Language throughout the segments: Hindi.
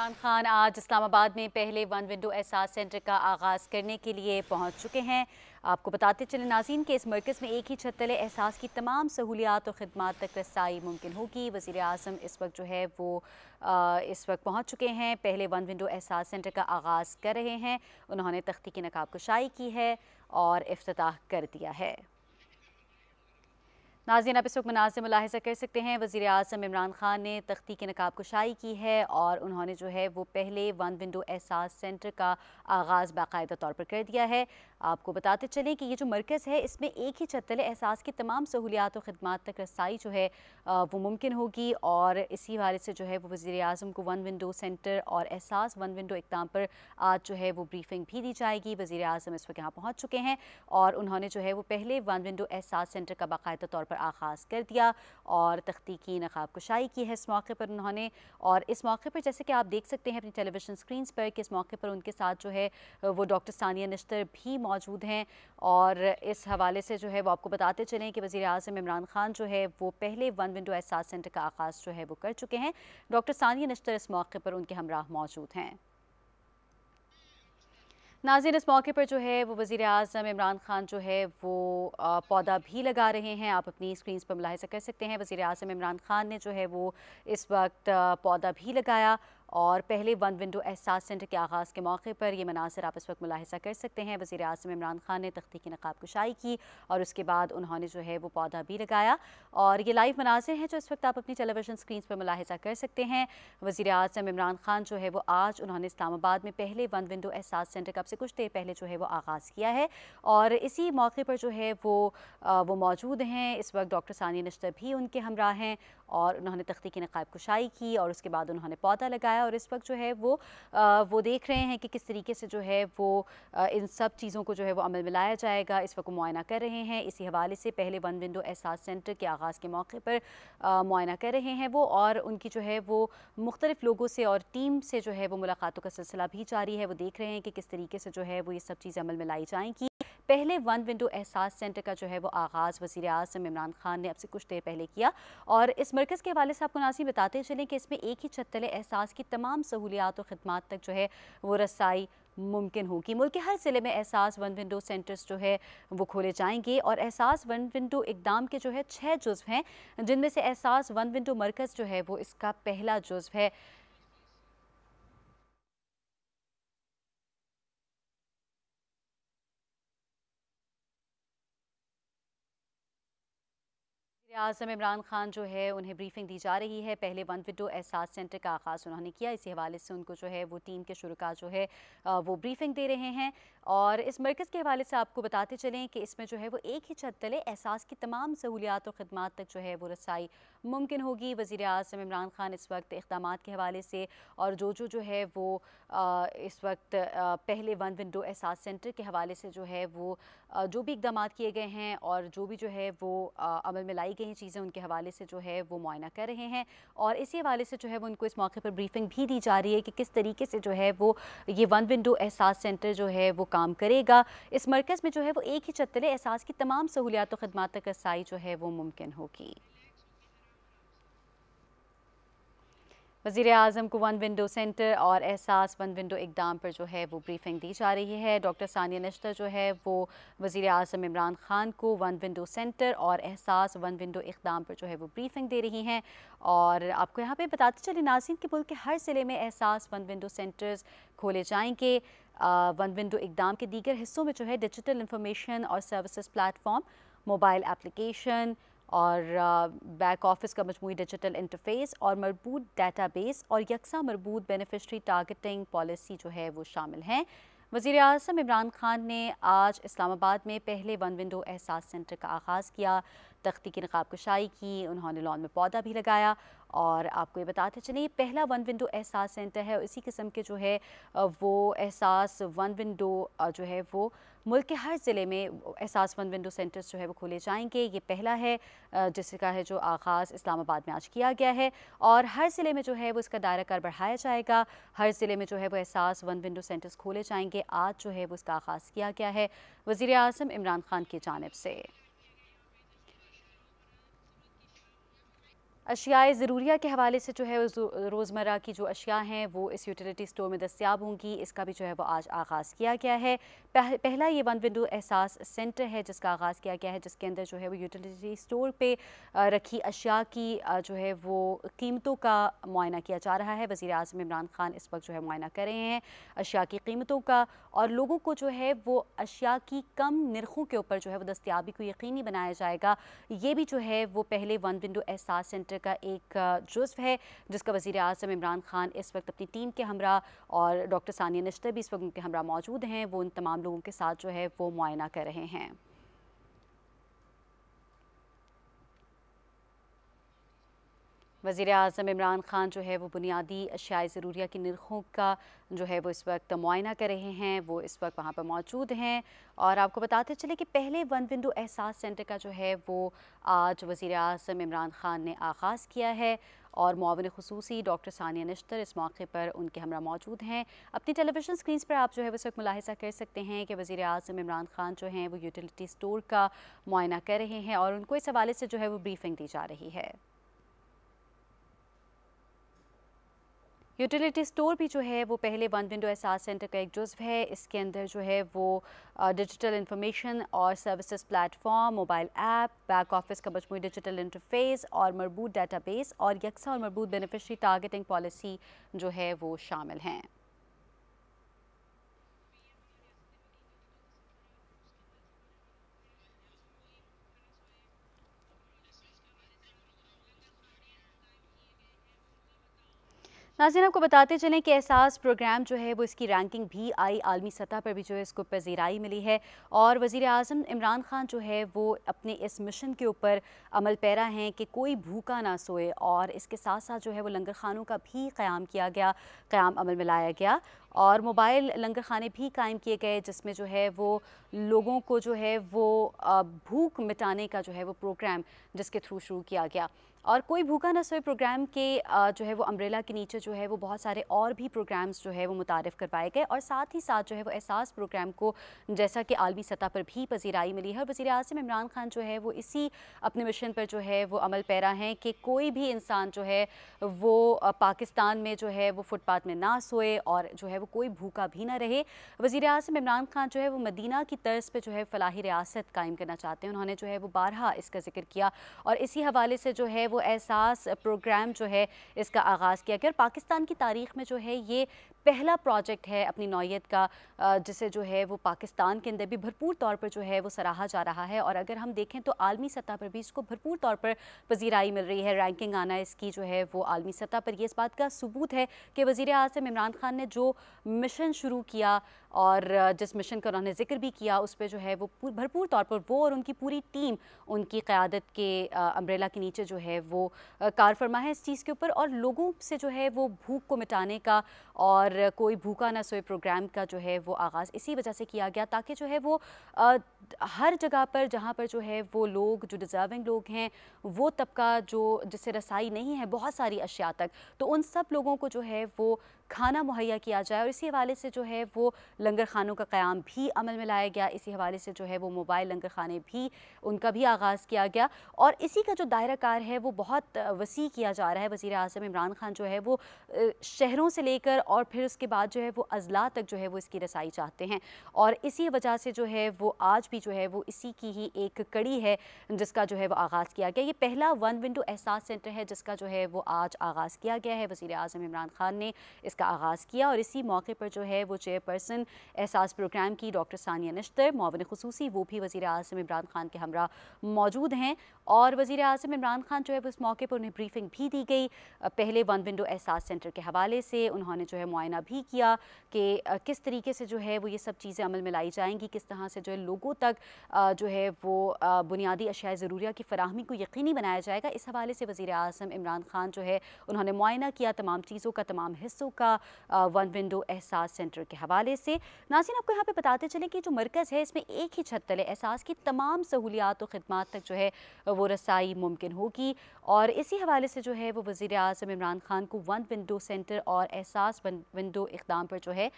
इमरान खान आज इस्लामाबाद में पहले वन विंडो एहसास सेंटर का आगाज़ करने के लिए पहुंच चुके हैं आपको बताते चले नाजीन के इस मरकज़ में एक ही छत तले एहसास की तमाम सहूलियात और ख़दमात तक रसाई मुमकिन होगी वज़ी अजम इस वक्त जो है वो आ, इस वक्त पहुँच चुके हैं पहले वन विंडो एहसास सेंटर का आगाज़ कर रहे हैं उन्होंने तख्ती की नकाब कुशाई की है और अफ्ताह कर दिया है नाजीन आप इस वक्त मुनाजिर मुलाहजा कर सकते हैं वज़ी अजम इमरान ख़ान ने तख्ती के नकाब कुशाई की है और उन्होंने जो है वो पहले वन विंडो एहसास सेंटर का आगाज़ बाकायदा तौर पर कर दिया है आपको बताते चलें कि ये जो मरकज़ है इसमें एक ही छत तले एहसास की तमाम सहूलियात और ख़दमात तक रसाई जो है वो मुमकिन होगी और इसी हवाले से जो है वो वज़ी अजम को वन विंडो सेंटर और एहसास वन विंडो इकदाम पर आज जो है वो ब्रीफिंग भी दी जाएगी वज़ी अजम इस वक्त यहाँ पहुँच चुके हैं और उन्होंने जो है वो पहले वन विंडो एहसास सेंटर का बाकायदा तौर पर आगाज़ कर दिया और तख्ती नकाब कुशाई की है इस मौके पर उन्होंने और इस मौके पर जैसे कि आप देख सकते हैं अपनी टेलीविज़न स्क्रीन पर कि इस मौके पर उनके साथ जो है वो डॉक्टर सानिया नश्तर भी मौजूद हैं और इस हवाले से जो है वो आपको बताते चलें कि वज़ी अजम इमरान खान जो है वो पहले वन विंडो एहसास सेंटर का आगाज़ जो है वो कर चुके हैं डॉक्टर सानिया नश्तर इस मौके पर उनके हमराह मौजूद हैं नाजिन इस मौके पर जो है वो वज़ी अजम इमरान ख़ान जो है वो पौधा भी लगा रहे हैं आप अपनी स्क्रीन पर मुलाहजा कर सकते हैं वज़ी अजम इमरान ख़ान ने जो है वो इस वक्त पौधा भी लगाया और पहले वन विंडो एहसास सेंटर के आगाज़ के मौके पर ये मनासर आप इस वक्त मुलाहजा कर सकते हैं वज़ी अजम इमरान खान ने तख्ती की नकाब कुशाई की और उसके बाद उन्होंने जो है वो पौधा भी लगाया और ये लाइव मनासर हैं जो इस वक्त आप अपनी टेलीविजन स्क्रीन पर मुलाहजा कर सकते हैं वज़ी अजम इमरान खान जो है वो आज उन्होंने इस्लामाबाद में पहले वन विंडो एहसास सेंटर का अब से कुछ देर पहले जो है वो आगाज़ किया है और इसी मौके पर जो है वो वो मौजूद हैं इस वक्त डॉक्टर सानिया नश्तर भी उनके हमरा हैं और उन्होंने तख्ती की नकाब कुशाई की और उसके बाद उन्होंने पौधा लगाया है और इस वक्त जो है वो आ, वो देख रहे हैं कि किस तरीके से जो है वो आ, इन सब चीज़ों को जो है वो अमल में लाया जाएगा इस वक्त मुआयना कर रहे हैं इसी हवाले से पहले वन विंडो एहसास सेंटर के आगाज़ के मौके पर मुआयना कर रहे हैं वो और उनकी जो है वो मुख्तलिफ़ लोगों से और टीम से जो है वो मुलाकातों का सिलसिला भी जारी है वो देख रहे हैं कि किस तरीके से जो है वो ये सब चीज़ें अमल में लाई जाएंगी पहले वन विंडो एहसास सेंटर का जो है वो आगाज़ वजी अजम इमरान खान ने अब से कुछ देर पहले किया और इस मरकज़ के हवाले से आपको नाजी बताते चलें कि इसमें एक ही छत तले एहसास की तमाम सहूलियात और ख़दमात तक जो है वो रसाई मुमकिन होगी मुल्क के हर ज़िले में एहसास वन विंडो सेंटर्स जो है वो खोले जाएंगे और एहसास वन विंडो इकदाम के जो है छः जुज्व हैं जिनमें से एहसास वन विंडो मरकज़ जो है वो इसका पहला जुज्व है आजम इमरान खान जो है उन्हें ब्रीफिंग दी जा रही है पहले वन विडो एहसास सेंटर का आगाज़ उन्होंने किया इसी हवाले से उनको जो है वो टीम के का जो है वो ब्रीफिंग दे रहे हैं और इस मरकज़ के हवाले से आपको बताते चलें कि इसमें जो है वो एक ही छत तले एहसास की तमाम सहूलियात और ख़दमात तक जो है वो रसाई मुमकिन होगी वज़ी अजम इमरान खान इस वक्त इकदाम के हवाले से और जो जो जो है वो इस वक्त पहले वन विंडो एहसास सेंटर के हवाले से जो है वो जो भी इकदाम किए गए हैं और जो भी जो है वो अमल में लाई कि चीज़ें उनके हवाले से जो है वो मुआयना कर रहे हैं और इसी हवाले से जो है वो उनको इस मौके पर ब्रीफिंग भी दी जा रही है कि किस तरीके से जो है वो ये वन विंडो एहसास सेंटर जो है वो काम करेगा इस मरकज़ में जो है वो एक ही छतरे एहसास की तमाम सहूलियात खदमात तक रसाई जो है वो मुमकिन होगी वजीर अजम को वन विंडो सेंटर और एहसास वन विंडो इकदाम पर जो है वो ब्रीफिंग दी जा रही है डॉक्टर सानिया नश्तर जो है वो वजीर अजम इमरान ख़ान को वन विंडो सेंटर और एहसास वन विंडो इकदाम पर जो है वो ब्रीफिंग दे रही हैं और आपको यहाँ पे बताते चले नाजिन कि मुल्क के हर ज़िले में एहसास वन विंडो सेंटर्स खोले जाएंगे वन विंडो इकदाम के दीगर हिस्सों में जो है डिजिटल इंफॉर्मेशन और सर्विसज़ प्लेटफॉर्म मोबाइल एप्लीकेशन और बैक ऑफिस का मजमू डिजिटल इंटरफेस और मरबूत डाटा बेस और यकसा मरबूत बेनिफिशरी टारगेटिंग पॉलिसी जो है वो शामिल हैं वज़ी अजम इमरान खान ने आज इस्लामाबाद में पहले वन विंडो एहसास सेंटर का आगाज़ किया तख्ती की नकाब कशाई की उन्होंने लॉन में पौधा भी लगाया और आपको ये बताते चलिए पहला वन विंडो एहसास सेंटर है और इसी किस्म के जो है वो एहसास वन विंडो जो है वो मुल्क के हर ज़िले में एहसासमंद विंडो सेंटर्स जो है वो खोले जाएंगे ये पहला है जिसका है जो आगाज़ इस्लामाबाद में आज किया गया है और हर ज़िले में जो है वो इसका दायरा कार बढ़ाया जाएगा हर ज़िले में जो है वो एहसास वन विंडो सेंटर्स खोले जाएंगे आज जो है वो इसका आगाज़ किया गया है वज़ी अजम इमरान खान की जानब से अशियाए ज़रूरिया के हवाले से जो है रोज़मर्रा की जो अशिया हैं वो इस यूटिलिटी स्टोर में दस्तियाब होंगी इसका भी जो है वो आज आगाज़ किया गया है पह, पहला ये वन विंडो एहसास सेंटर है जिसका आगाज़ किया गया है जिसके अंदर जो है वो यूटिलिटी स्टोर पे रखी अशिया की जो है वो कीमतों का मुआयना किया जा रहा है वज़ी अजम इमरान खान इस वक्त जो है मुआयना कर रहे हैं अशिया की कीमतों का और लोगों को जो है वो अशिया की कम नरखों के ऊपर जो है वो दस्तियाबी को यकीनी बनाया जाएगा ये भी जो है वो पहले one window Ehsaas centre centre का एक जुज्व है जिसका वजीर अजम इमरान खान इस वक्त अपनी टीम के हमरा और डॉक्टर सानिया नश्तर भी इस वक्त उनके हमरा मौजूद हैं वो उन तमाम लोगों के साथ जो है वो मुआयना कर रहे हैं वज़ी अजम इमरान ख़ान जो है वो बुनियादी अशियाई ज़रूरिया की नरखों का जो है वो इस वक्त मुआयना कर रहे हैं वो इस वक्त वहाँ पर मौजूद हैं और आपको बताते चले कि पहले वन विंडो एहसास सेंटर का जो है वो आज वज़ी अजम इमरान ख़ान ने आगाज़ किया है और मावन खसूसी डॉक्टर सानिया नश्तर इस मौके पर उनके हमरा मौजूद हैं अपनी टेलीविजन स्क्रीन पर आप जो है उस वक्त मुलाहजा कर सकते हैं कि वज़ी अजम इमरान ख़ान जो हैं वो यूटिलिटी स्टोर का मुआयना कर रहे हैं और उनको इस हवाले से जो है वो ब्रीफिंग दी जा रही है यूटिलिटी स्टोर भी जो है वो पहले वन विंडो एहसास सेंटर का एक जुज्व है इसके अंदर जो है वो डिजिटल इंफॉर्मेशन और services platform mobile app back office का मजमू डिजिटल इंटरफेस और मरबूत डेटाबेस और यकसा और मरबूत बेनिफिशरी टारगेटिंग पॉलिसी जो है वो शामिल हैं नाजिन आपको बताते चलें कि एहसास प्रोग्राम जो है वो इसकी रैंकिंग भी आई आलमी सतह पर भी जो है इसको पजीराई मिली है और वज़ी अजम इमरान खान जो है वो अपने इस मिशन के ऊपर अमल पैरा हैं कि कोई भूखा ना सोए और इसके साथ साथ जो है वो लंगर खानों का भी क़्याम किया गया क़्याम अमल में लाया गया और मोबाइल लंगर खाने भी कायम किए गए जिसमें जो है वो लोगों को जो है वो भूख मिटाने का जो है वो प्रोग्राम जिसके थ्रू शुरू किया गया और कोई भूखा न सोए प्रोग्राम के जो है वो अम्ब्रेला के नीचे जो है वो बहुत सारे और भी प्रोग्राम्स जो है वो मुतारफ़ करवाए गए और साथ ही साथ जो है वो एहसास प्रोग्राम को जैसा कि आलमी सतह पर भी पजीराई मिली है और वज़ी अजम इमरान खान जो है वो इसी अपने मिशन पर जो है वो अमल पैरा हैं कि कोई भी इंसान जो है वो पाकिस्तान में जो है वो फुटपाथ में ना सोए और जो है वो कोई भूखा भी ना रहे वजीर अजम इमरान खान जो है वो मदीना की तर्ज पर जो है फलाही रियासत कायम करना चाहते हैं उन्होंने जो है वो बारहा इसका जिक्र किया और इसी हवाले से जो है वो एहसास प्रोग्राम जो है इसका आगाज़ किया गया और पाकिस्तान की तारीख में जो है ये पहला प्रोजेक्ट है अपनी नौीयत का जिसे जो है वो पाकिस्तान के अंदर भी भरपूर तौर पर जो है वो सराहा जा रहा है और अगर हम देखें तो आलमी सतह पर भी इसको भरपूर तौर पर पजीराई मिल रही है रैंकिंग आना इसकी जो है वो आलमी सतह पर ये इस बात का सबूत है कि वज़ी अजम इमरान खान ने जो मिशन शुरू किया और जिस मिशन का उन्होंने जिक्र भी किया उस पर जो है वो भरपूर तौर पर वो और उनकी पूरी टीम उनकी क़्यादत के अम्ब्रेला के नीचे जो है वो कार फरमा है इस चीज़ के ऊपर और लोगों से जो है वो भूख को मिटाने का और कोई भूखा ना सोए प्रोग्राम का जो है वो आगाज़ इसी वजह से किया गया ताकि जो है वो आ, हर जगह पर जहाँ पर जो है वो लोग जो डिज़र्विंग लोग हैं वो तबका जो जिससे रसाई नहीं है बहुत सारी अशिया तक तो उन सब लोगों को जो है वो खाना मुहैया किया जाए और इसी हवाले से जो है वो लंगर खानों का क़्याम भी अमल में लाया गया इसी हवाले से जो है वो मोबाइल लंगर खाने भी उनका भी आगाज़ किया गया और इसी का जो दायरा कार है वो बहुत वसी किया जा रहा है वज़ी अजम इमरान खान जो है वो शहरों से लेकर और फिर उसके बाद जो है वो अजला तक जो है वो इसकी रसाई चाहते हैं और इसी वजह से जो है वो आज भी जो है वो इसी की ही एक कड़ी है जिसका जो है वो आगाज़ किया गया ये पहला वन विंडो एहसास सेंटर है जिसका जो है वो आज आगाज़ किया गया है वज़ी अजम इमरान खान ने इसका इसका आगाज़ किया और इसी मौके पर जो है वो चेयरपर्सन एहसास प्रोग्राम की डॉक्टर सानिया नश्तर मावन खसूसी वो भी वज़ी अजम इमरान खान के हमरा मौजूद हैं और वज़ी अजम इमरान खान जो है वो इस मौके पर उन्हें ब्रीफिंग भी दी गई पहले वन विंडो एहसास सेंटर के हवाले से उन्होंने जो है मुआयना भी किया कि किस तरीके से जो है वो ये सब चीज़ें अमल में लाई जाएंगी किस तरह से जो है लोगों तक जो है वो बुनियादी अशाय ज़रूरिया की फरहमी को यकीनी बनाया जाएगा इस हवाले से वज़ी अजम इमरान खान जो है उन्होंने मुआयना किया तमाम चीज़ों का तमाम हिस्सों का का वन विंडो एहसास सेंटर के हवाले से नासिन आपको यहाँ पे बताते चलें कि जो मरकज़ है इसमें एक ही छत तले एहसास की तमाम सहूलियात और ख़दमात तक जो है वो रसाई मुमकिन होगी और इसी हवाले से जो है वो वज़ी अजम इमरान खान को वन विंडो सेंटर और एहसास विंडो इकदाम पर जो है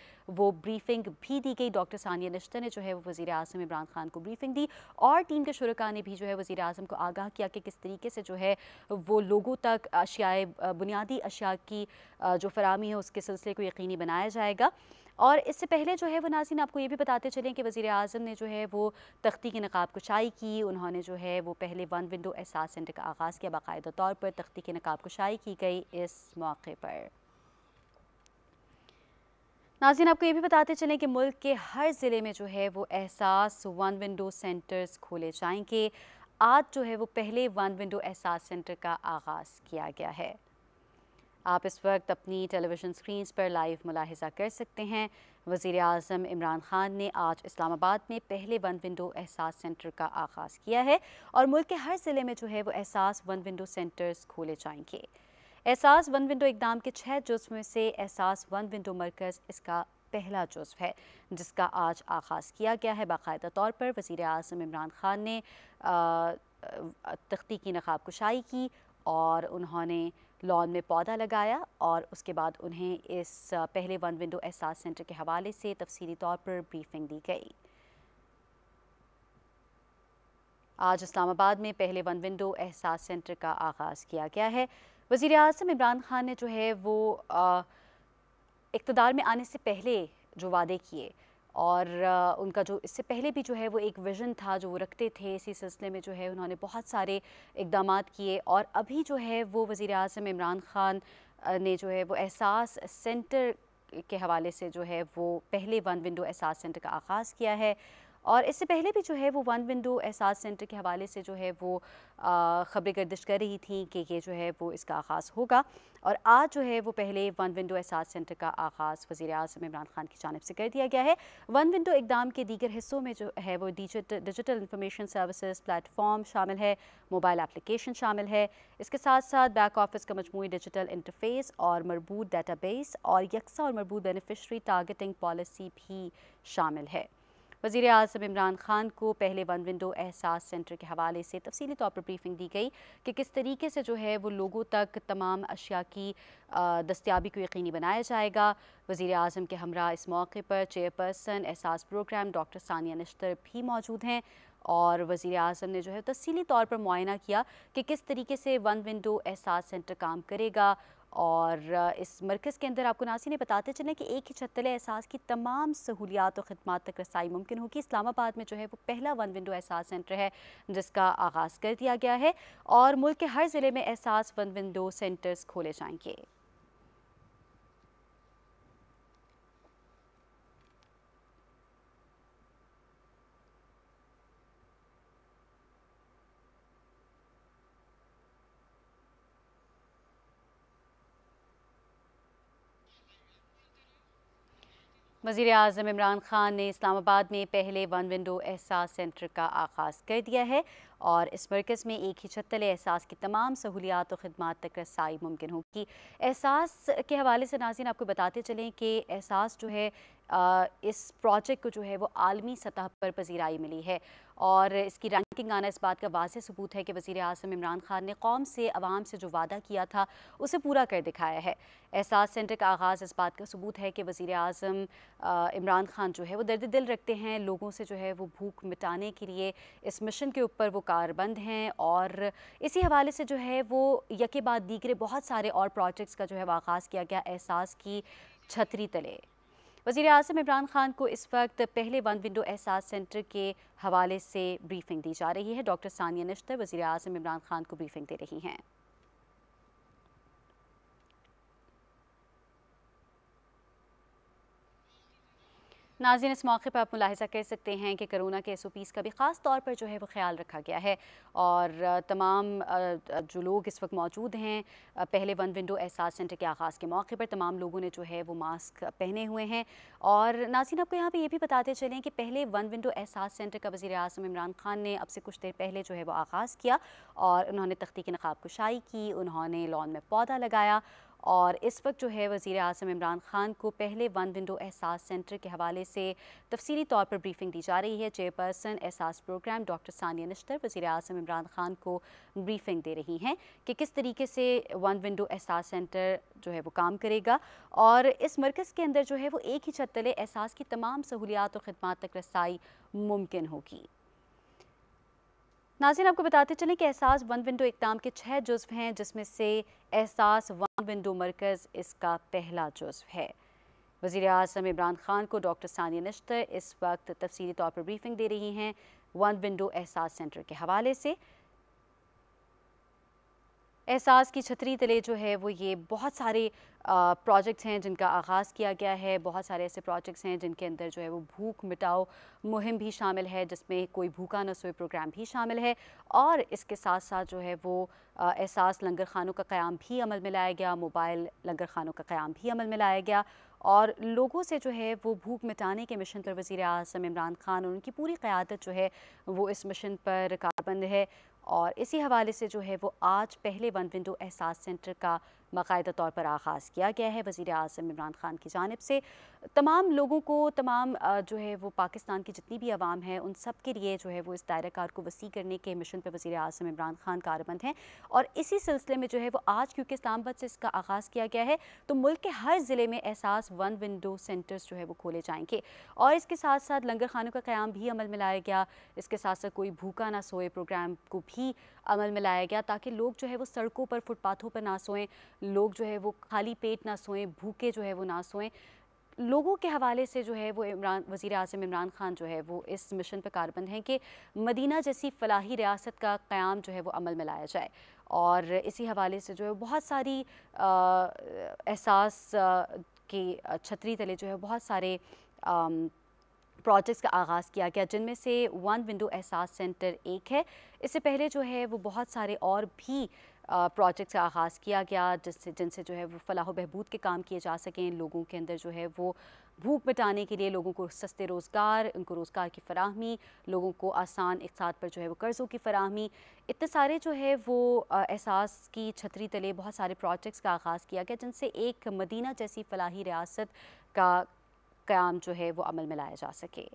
वो ब्रीफिंग भी दी गई डॉक्टर सानिया नश्तर ने जो है वो वज़ी अजम इमरान खान को ब्रीफिंग दी और टीम के शुरा ने भी जो है वज़ी अजम को आगाह किया कि किस तरीके से जो है वो लोगों तक अशियाए बुनियादी अशिया की जो फरहमी है उसके के सिलसिले को यकीनी बनाया जाएगा और इससे पहले जो है वो नाजिन आपको ये भी बताते चलें कि वज़ी अजम ने जो है वो तख्ती के नकाब को शाई की उन्होंने जो है वो पहले वन विंडो एहसास सेंटर का आगाज़ किया बाकायदा तौर पर तख्ती के नकाब को शाई की गई इस मौके पर नाजिन आपको ये भी बताते चलें कि मुल्क के हर ज़िले में जो है वो एहसास वन विंडो सेंटर्स खोले जाएंगे आज जो है वो पहले वन विंडो एहसास सेंटर का आगाज़ किया गया है आप इस वक्त अपनी टेलीविज़न स्क्रीन पर लाइव मुलाहजा कर सकते हैं वज़ी अजम इमरान ख़ान ने आज इस्लामाबाद में पहले वन विंडो एहसास सेंटर का आगाज़ किया है और मुल्क के हर ज़िले में जो है वो एहसास वन विंडो सेंटर्स खोले जाएंगे एहसास वन विंडो इकदाम के छः जुज्व में से एहसास वन विंडो मरकज़ इसका पहला जुज्व है जिसका आज आगाज़ किया गया है बाकायदा तौर पर वज़ी अजम इमरान ख़ान ने तख्ती की नकाब कुशाई की और उन्होंने लॉन में पौधा लगाया और उसके बाद उन्हें इस पहले वन विंडो एहसास सेंटर के हवाले से तफसीली तौर पर ब्रीफिंग दी गई आज इस्लामाबाद में पहले वन विंडो एहसास सेंटर का आगाज़ किया गया है वज़ी अजम इमरान खान ने जो है वो इकतदार में आने से पहले जो वादे किए और उनका जो इससे पहले भी जो है वो एक विज़न था जो वो रखते थे इसी सिलसिले में जो है उन्होंने बहुत सारे इकदाम किए और अभी जो है वो वज़ी अजम इमरान ख़ान ने जो है वो एहसास सेंटर के हवाले से जो है वो पहले वन विंडो एहसास सेंटर का आगाज़ किया है और इससे पहले भी जो है वो वन विंडो एहसास सेंटर के हवाले से जो है वो ख़बरें गर्दिश कर रही थी कि ये जो है वो इसका आगाज़ होगा और आज जो है वो पहले वन विंडो एहसास सेंटर का आगाज़ वजी अजम इमरान खान की जानब से कर दिया गया है वन विंडो इकदाम के दीगर हिस्सों में जो है वो डिजिटल इंफॉर्मेशन सर्विसज़ प्लेटफॉर्म शामिल है मोबाइल एप्लीकेशन शामिल है इसके साथ साथ बैक ऑफिस का मजमू डिजिटल इंटरफेस और मरबूत बेस और यकसा और मरबूत बेनिफिशरी टारगेटिंग पॉलिसी भी शामिल है वजीर अजम इमरान खान को पहले वन विंडो एहसास सेंटर के हवाले से तफसली तौर पर ब्रीफिंग दी गई कि किस तरीके से जो है वो लोगों तक तमाम अशिया की दस्तियाबी को यकीनी बनाया जाएगा वजीर अजम के हमरा इस मौके पर चेयरपर्सन एहसास प्रोग्राम डॉक्टर सानिया नश्तर भी मौजूद हैं और वज़ी अजम ने जो है तफसली तौर पर मुआयना किया कि किस तरीके से वन विंडो एहसास सेंटर काम करेगा और इस मरकज़ के अंदर आपको नासी ने बताते चले कि एक ही छत्तल एहसास की तमाम सहूलियात और ख़दमात तक रसाई मुमकिन होगी इस्लामाबाद में जो है वो पहला वन विंडो एहसास सेंटर है जिसका आगाज़ कर दिया गया है और मुल्क के हर ज़िले में एहसास वन विंडो सेंटर्स खोले जाएंगे वजीर अजम इमरान ख़ान ने इस्लामाबाद में पहले वन विंडो एहसास सेंटर का आगाज़ कर दिया है और इस मरकज़ में एक ही छतल एहसास की तमाम सहूलियात और ख़दमात तक रसाई मुमकिन होगी एहसास के हवाले से नाजिन आपको बताते चलें कि एहसास जो है इस प्रोजेक्ट को जो है वो आलमी सतह पर पजीराई मिली है और इसकी रैंकिंग आना इस बात का वाज सबूत है कि वज़ी अजम इमरान खान ने कौम से आवाम से जो वादा किया था उसे पूरा कर दिखाया है एहसास सेंटर का आगाज़ इस बात का सबूत है कि वज़ी अजम इमरान खान जो है वो दर्द दिल रखते हैं लोगों से जो है वो भूख मिटाने के लिए इस मिशन के ऊपर वो कारबंद हैं और इसी हवाले से जो है वो यके बाद दीगरे बहुत सारे और प्रोजेक्ट्स का जो है वो आगाज़ किया गया एहसास की छतरी तले वजीर अजम इमरान खान को इस वक्त पहले वन विंडो एहसास सेंटर के हवाले से ब्रीफिंग दी जा रही है डॉक्टर सानिया नश्तर वजी अजम इमरान खान को ब्रीफिंग दे रही हैं नाजिन इस मौके पर आप मुलाहजा कर सकते हैं कि करोना के एस ओ पीज़ का भी ख़ास तौर पर जो है वो ख्याल रखा गया है और तमाम जो लोग इस वक्त मौजूद हैं पहले वन विंडो एहसास सेंटर के आगाज़ के मौके पर तमाम लोगों ने जो है वो मास्क पहने हुए हैं और नाजिन आपको यहाँ पर यह भी बताते चलें कि पहले वन विंडो एहसास सेंटर का वज़ी अजम इमरान खान ने अब से कुछ देर पहले जो है वो आगाज़ किया और उन्होंने तख्ती के नकाब कुशाई की उन्होंने लॉन में पौधा लगाया और इस वक्त जो है वज़ी अजम इमरान ख़ान को पहले वन विंडो एहसास सेंटर के हवाले से तफसली तौर पर ब्रीफिंग दी जा रही है चेयरपर्सन एहसास प्रोग्राम डॉक्टर सानिया नश्तर वज़ी अजम इमरान ख़ान को ब्रीफिंग दे रही हैं कि किस तरीके से वन विंडो एहसास सेंटर जो है वो काम करेगा और इस मरकज़ के अंदर जो है वो एक ही छत तले एहसास की तमाम सहूलियात और ख़दमात तक रसाई मुमकिन होगी नाजिन आपको बताते चलें कि एहसास वन विंडो इकदाम के छः जुज्व हैं जिसमें से एहसास वन विंडो मरकज़ इसका पहला जुज्व है वजीर अजम इमरान खान को डॉक्टर सानिया नश्तर इस वक्त तफसली तौर पर ब्रीफिंग दे रही हैं वन विंडो एहसास सेंटर के हवाले से एहसास की छतरी तले जो है वो ये बहुत सारे प्रोजेक्ट्स हैं जिनका आगाज़ किया गया है बहुत सारे ऐसे प्रोजेक्ट्स हैं जिनके अंदर जो है वो भूख मिटाओ मुहिम भी शामिल है जिसमें कोई भूखा न सोए प्रोग्राम भी शामिल है और इसके साथ साथ जो है वो एहसास लंगर खानों का क़्याम भी अमल में लाया गया मोबाइल लंगर खानों का क़्याम भी अमल में लाया गया और लोगों से जो है वो भूख मिटाने के मिशन पर वज़ी अजम इमरान खान और उनकी पूरी क़्यादत जो है वो इस मिशन पर काबंद है और इसी हवाले से जो है वो आज पहले वन विंडो एहसास सेंटर का बाकायदा तौर पर आगाज़ किया गया है वज़ी अजम इमरान ख़ान की जानब से तमाम लोगों को तमाम जो है वो पाकिस्तान की जितनी भी आवाम है उन सब के लिए जो है वो इस दायरा कार को वसी करने के मिशन पर वज़ी अजम इमरान ख़ान कारबंद हैं और इसी सिलसिले में जो है वो आज क्योंकि इस्लामाबाद से इसका आगाज़ किया गया है तो मुल्क के हर ज़िले में एहसास वन विंडो सेंटर्स जो है वो खोले जाएंगे और इसके साथ साथ लंगर खानों का क्याम भी अमल में लाया गया इसके साथ साथ कोई भूखा ना सोए प्रोग्राम को भी अमल में लाया गया ताकि लोग जो है वो सड़कों पर फुटपाथों पर ना सोएं लोग जो है वो खाली पेट ना सोएं भूखे जो है वो ना सोएं लोगों के हवाले से जो है वो इमरान वज़ी अजम इमरान ख़ान जो है वो इस मिशन पर कारबंद हैं कि मदीना जैसी फलाही रियासत का क़्याम जो है वो अमल में लाया जाए और इसी हवाले से जो है बहुत सारी एहसास की छतरी तले जो है बहुत सारे प्रोजेक्ट्स का आगाज़ किया गया जिनमें से वन विंडो एहसास सेंटर एक है इससे पहले जो है वो बहुत सारे और भी प्रोजेक्ट्स का आगाज़ किया गया जिससे जिनसे जो है वो फलाह बहबूद के काम किए जा सकें लोगों के अंदर जो है वो भूख मिटाने के लिए लोगों को सस्ते रोज़गार उनको रोज़गार की फराहमी लोगों को आसान इकसात पर जो है वो कर्ज़ों की फराहमी इतने सारे जो है वो एहसास की छतरी तले बहुत सारे प्रोजेक्ट्स का आगाज़ किया गया जिनसे एक मदीना जैसी फलाही रियासत का क्याम जो है वो अमल में लाया जा सके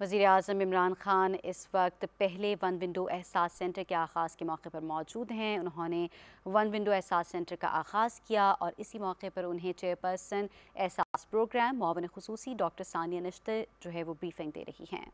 वजीर अजम इमरान ख़ान इस वक्त पहले वन विंडो एहसास सेंटर के आगाज़ के मौके पर मौजूद हैं उन्होंने वन विंडो एहसास सेंटर का आगाज़ किया और इसी मौके पर उन्हें चेयरपर्सन एहसास प्रोग्राम मावन खसूसी डॉक्टर सानिया नश्तर जो है वो ब्रीफिंग दे रही हैं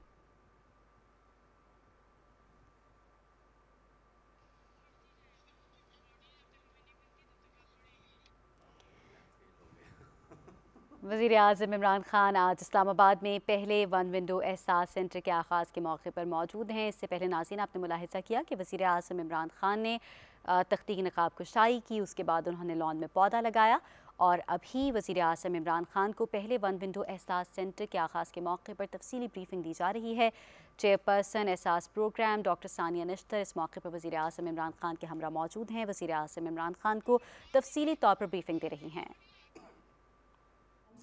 वजीर अजम इमरान खान आज इस्लामाबाद में पहले वन विंडो एहसास सेंटर के आगाज़ के मौके पर मौजूद हैं इससे पहले नाजीन आपने मुलाहजा किया कि वजीर अजम इमरान खान ने तख्ती नकाब शाई की उसके बाद उन्होंने लॉन में पौधा लगाया और अभी वजीर अजम इमरान खान को पहले वन विंडो एहसास सेंटर के आगाज़ के मौके पर तफसीली ब्रीफिंग दी जा रही है चेयरपर्सन एहसास प्रोग्राम डॉक्टर सानिया नश्तर इस मौके पर वजी अजम इमरान खान के हमरा मौजूद हैं वजी अजम इमरान खान को तफसीली तौर पर ब्रीफिंग दे रही हैं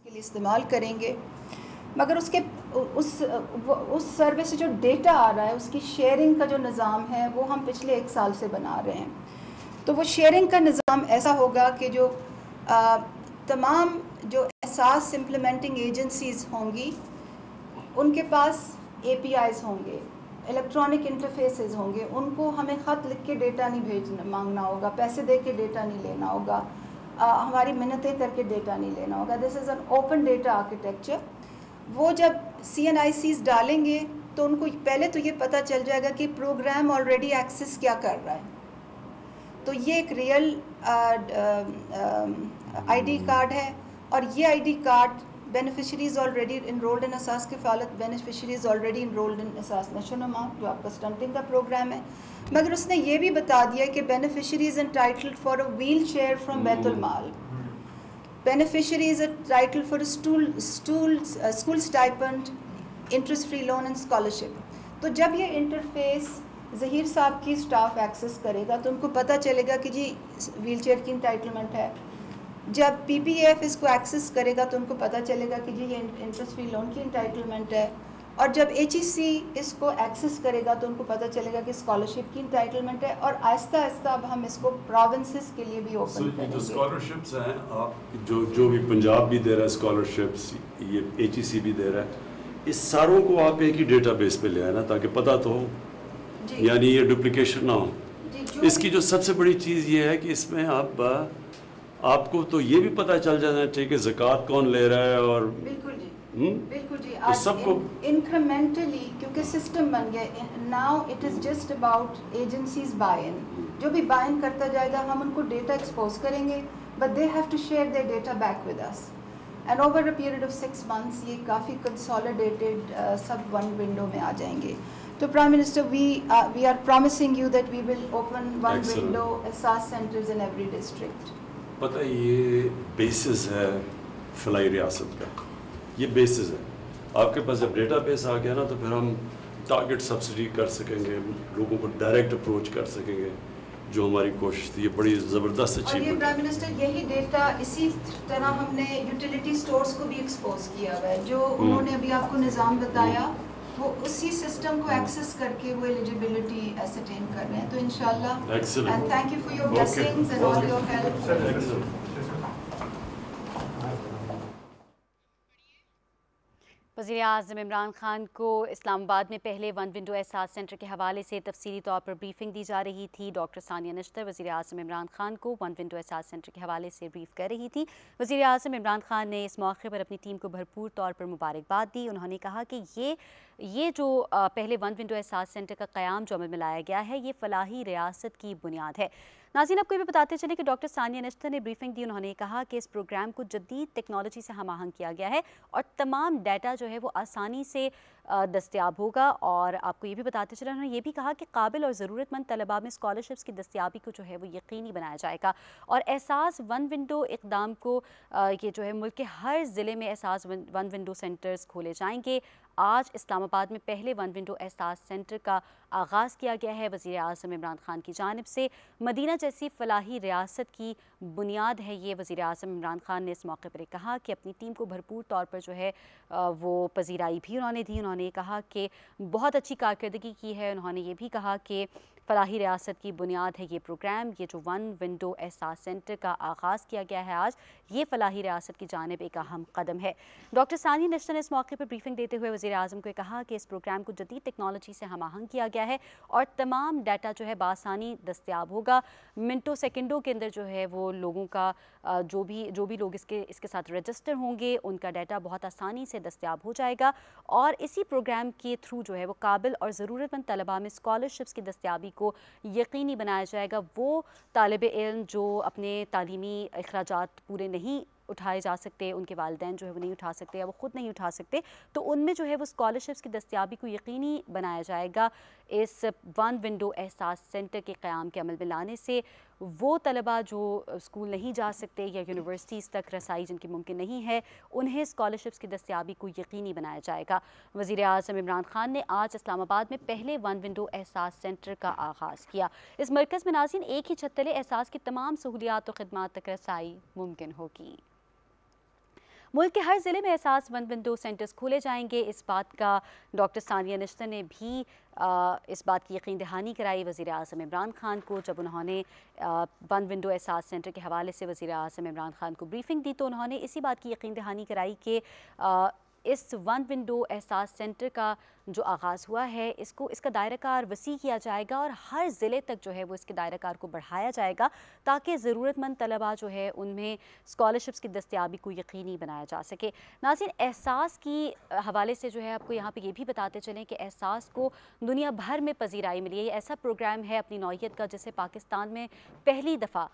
के लिए इस्तेमाल करेंगे मगर उसके उस उस सर्वे से जो डेटा आ रहा है उसकी शेयरिंग का जो निज़ाम है वो हम पिछले एक साल से बना रहे हैं तो वो शेयरिंग का निज़ाम ऐसा होगा कि जो आ, तमाम जो एहसास इम्प्लीमेंटिंग एजेंसीज होंगी उनके पास ए होंगे इलेक्ट्रॉनिक इंटरफेसेस होंगे उनको हमें ख़त लिख के डेटा नहीं भेजना मांगना होगा पैसे दे के डेटा नहीं लेना होगा हमारी मिन्नतें करके डेटा नहीं लेना होगा this is an open data architecture वो जब सी एन आई सीज डालेंगे तो उनको पहले तो ये पता चल जाएगा कि प्रोग्राम ऑलरेडी एक्सेस क्या कर रहा है तो ये एक रियल आईडी कार्ड है और ये ID card beneficiary is already enrolled in Ehsaas Kafaalat beneficiary is already enrolled in Ehsaas Nashonuma जो आपका स्टंटिंग का प्रोग्राम है मगर उसने ये भी बता दिया कि beneficiary is entitled for a wheel chair from Baitulmal beneficiary is title for school stipend interest free loan and scholarship तो जब ये इंटरफेस जहीर साहब की स्टाफ एक्सेस करेगा तो उनको पता चलेगा कि जी व्हील चेयर की इंटाइटलमेंट है जब पीपीएफ इसको एक्सेस करेगा तो उनको पता चलेगा कि जी ये इंटरेस्ट फ्री लोन की इंटाइटलमेंट है और जब एच e इसको एक्सेस करेगा तो उनको पता चलेगा कि स्कॉलरशिप की इंटाइटलमेंट है और आहिस्ता आहिस्ता अब हम इसको प्रोविंसेस के लिए भी ओपन so, जो स्कॉलरशिप्स हैं आप जो जो भी पंजाब भी दे रहा है स्कॉलरशिप्स ये एच e भी दे रहा है इस सारों को आप एक ही डेटाबेस पे ले आना ताकि पता तो हो यानी ये डुप्लीकेशन ना हो इसकी जो सबसे बड़ी चीज़ ये है कि इसमें आप आपको तो ये भी पता चल जाना चाहिए कि जक़ात कौन ले रहा है और बिल्कुल जी हम्म? बिल्कुल जी तो सबको इंक्रीमेंटली क्योंकि सिस्टम बन गया now it is just about agencies buy in जो भी बाय इन करता जाएगा हम उनको डेटा एक्सपोज करेंगे but they have to share their data back with us and over a period of six months ये काफ़ी कंसोलिडेटेड uh, सब वन विंडो में आ जाएंगे तो prime minister we we are promising you that we will open one window Ehsaas centres in every district पता है ये बेसिस है फलाई रियासत का ये बेसिस है आपके पास जब डेटा बेस आ गया ना तो फिर हम टारगेट सब्सिडी कर सकेंगे लोगों को डायरेक्ट अप्रोच कर सकेंगे जो हमारी कोशिश थी ये बड़ी ज़बरदस्त अचीवमेंट प्राइम मिनिस्टर यही डेटा इसी तरह हमने यूटिलिटी स्टोर्स को भी एक्सपोज किया है जो हम्म। उन्होंने अभी आपको निज़ाम बताया वो उसी सिस्टम को एक्सेस हाँ। करके वो एलिजिबिलिटी एसेटेन कर रहे हैं तो इंशाल्लाह and thank you for your blessings and all your help वजीर अजम इमरान खान को इस्लामाबाद में पहले वन विंडो एहसास सेंटर के हवाले से तफसीली तौर पर ब्रीफिंग दी जा रही थी डॉक्टर सानिया नश्तर वजी अजम इमरान खान को वन विंडो एहसास सेंटर के हवाले से ब्रीफ कर रही थी वजी अजम इमरान खान ने इस मौके पर अपनी टीम को भरपूर तौर पर मुबारकबाद दी उन्होंने कहा कि ये ये जो पहले वन विंडो एहसास सेंटर का क्याम जो अमल में लाया गया है ये फलाही रियासत की बुनियाद है नाजीन आपको ये बताते चले कि डॉक्टर सानिया नश्ता ने ब्रीफिंग दी उन्होंने कहा कि इस प्रोग्राम को जदीद टेक्नोलॉजी से हम आहंग किया गया है और तमाम डाटा जो है वो आसानी से दस्तियाब होगा और आपको ये भी बताते चले उन्होंने ये भी कहा कि काबिल और ज़रूरतमंद तलबा में स्कॉलरशिप्स की दस्तियाबी को जो है वो यकीनी बनाया जाएगा और एहसास वन विंडो इकदाम को ये जो है मुल्क के हर ज़िले में एहसास वन विंडो सेंटर्स खोले जाएंगे आज इस्लामाबाद में पहले वन विंडो एहसास सेंटर का आगाज़ किया गया है वज़ी अजम इमरान खान की जानब से मदीना जैसी फलाही रियासत की बुनियाद है ये वज़ी अजम इमरान खान ने इस मौके पर कहा कि अपनी टीम को भरपूर तौर पर जो है वो पजीराई भी उन्होंने दी उन्होंने कहा कि बहुत अच्छी कारकर्दगी की है उन्होंने ये भी कहा कि फलाही रियासत की बुनियाद है ये प्रोग्राम ये जो वन विंडो एहसास सेंटर का आगाज़ किया गया है आज ये फलाही रियासत की जानब एक अहम कदम है डॉक्टर सानी निश्चर ने इस मौके पर ब्रीफिंग देते हुए वजी अजम को कहा कि इस प्रोग्राम को जदीद टेक्नोलॉजी से हम आहंग किया गया है और तमाम डाटा जो है बासानी दस्तियाब होगा मिनटों सेकेंडों के अंदर जो है वो लोगों का जो भी जो भी लोग इसके इसके साथ रजिस्टर होंगे उनका डाटा बहुत आसानी से दस्तियाब हो जाएगा और इसी प्रोग्राम के थ्रू जो है वो काबिल और ज़रूरतमंद तलबा में स्कॉलरशिप्स की दस्तियाबी को यकीनी बनाया जाएगा वो तालब इल जो अपने तालीमी अखराज पूरे नहीं उठाए जा सकते उनके वालदेन जो है वो नहीं उठा सकते या वो ख़ुद नहीं उठा सकते तो उनमें जो है वो स्कॉलरशिप्स की दस्याबी को यकीनी बनाया जाएगा इस वन विंडो एहसास सेंटर के क़्याम के अमल में लाने से वो तलबा जो स्कूल नहीं जा सकते या यूनिवर्सिटीज़ तक रसाई जिनकी मुमकिन नहीं है उन्हें स्कॉलरशिप्स की दस्याबी को यकीनी बनाया जाएगा वज़ी अजम इमरान खान ने आज इस्लामाबाद में पहले वन विंडो एहसास सेंटर का आगाज़ किया इस मरकज़ में नाजिन एक ही छत्तले एहसास की तमाम सहूलियात और खदमात तक रसाई मुमकिन होगी मुल्क के हर ज़िले में एहसास वन विंडो सेंटर्स खोले जाएंगे इस बात का डॉक्टर सानिया निश्तर ने भी आ, इस बात की यकीन दहानी कराई वज़ी अजम इमरान खान को जब उन्होंने वन विंडो एहसास सेंटर के हवाले से वज़ी अजम इमरान खान को ब्रीफिंग दी तो उन्होंने इसी बात की यकीन दहानी कराई कि इस वन विंडो एहसास सेंटर का जो आगाज़ हुआ है इसको इसका दायराकार वसी किया जाएगा और हर ज़िले तक जो है वो इसके दायराकार को बढ़ाया जाएगा ताकि ज़रूरतमंद तलबा जो है उनमें स्कॉलरशिप्स की दस्याबी को यकीनी बनाया जा सके नाजिन एहसास की हवाले से जो है आपको यहाँ पर ये भी बताते चलें कि एहसास को दुनिया भर में पजीराई मिली है ये ऐसा प्रोग्राम है अपनी नौीयत का जिसे पाकिस्तान में पहली दफ़ा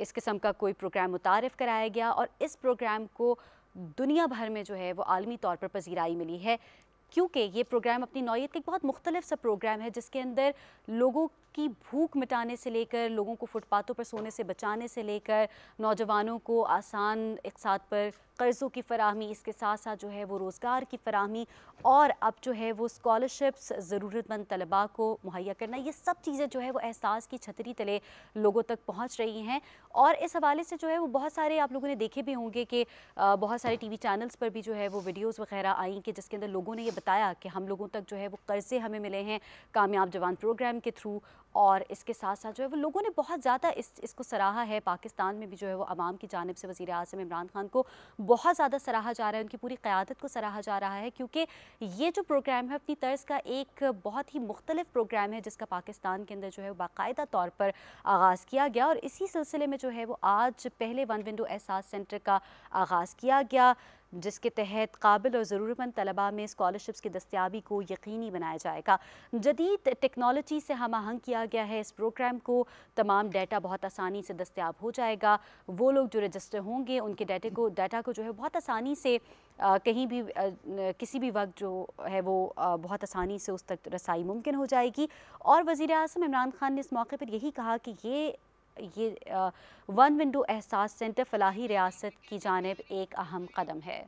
इस किस्म का कोई प्रोग्राम मुतारफ़ कराया गया और इस प्रोग्राम को दुनिया भर में जो है वो आलमी तौर पर पजीराई मिली है क्योंकि ये प्रोग्राम अपनी नौीयत का एक बहुत मुख्तलिफ सा प्रोग्राम है जिसके अंदर लोगों की भूख मिटाने से लेकर लोगों को फुटपाथों पर सोने से बचाने से लेकर नौजवानों को आसान इकसात पर कर्ज़ों की फरहमी इसके साथ साथ जो है वो रोज़गार की फरहमी और अब जो है वो स्कॉलरशिप्स ज़रूरतमंद तलबा को मुहैया करना ये सब चीज़ें जो है वो एहसास की छतरी तले लोगों तक पहुँच रही हैं और इस हवाले से जो है वो बहुत सारे आप लोगों ने देखे भी होंगे कि बहुत सारे टी वी चैनल्स पर भी जो है वो वीडियोज़ वगैरह आई कि जिसके अंदर लोगों ने ये बताया कि हम लोगों तक जो है वो कर्ज़े हमें मिले हैं कामयाब जवान प्रोग्राम के थ्रू और इसके साथ साथ जो है वो लोगों ने बहुत ज़्यादा इस इसको सराहा है पाकिस्तान में भी जो है वो आवाम की जानब से वज़ी अजम इमरान खान को बहुत ज़्यादा सराहा जा रहा है उनकी पूरी क़्यादत को सराहा जा रहा है क्योंकि ये जो प्रोग्राम है अपनी तर्ज का एक बहुत ही मुख्तलिफ प्रोग्राम है जिसका पाकिस्तान के अंदर जो है बाकायदा तौर पर आगाज़ किया गया और इसी सिलसिले में जो है वो आज पहले वन विंडो एहसास सेंटर का आगाज़ किया गया जिसके तहत काबिल और ज़रूरतमंद तलबा में स्कॉलरशिप्स की दस्तियाबी को यकीनी बनाया जाएगा जदीद टेक्नोलॉजी से हम आहंग किया गया है इस प्रोग्राम को तमाम डाटा बहुत आसानी से दस्तियाब हो जाएगा वो लोग जो रजिस्टर होंगे उनके डेटे को डाटा को जो है बहुत आसानी से आ, कहीं भी आ, किसी भी वक्त जो है वो आ, बहुत आसानी से उस तक रसाई मुमकिन हो जाएगी और वज़ी अजम इमरान खान ने इस मौके पर यही कहा कि ये ये वन विंडो एहसास सेंटर फलाही रियासत की जानब एक अहम कदम है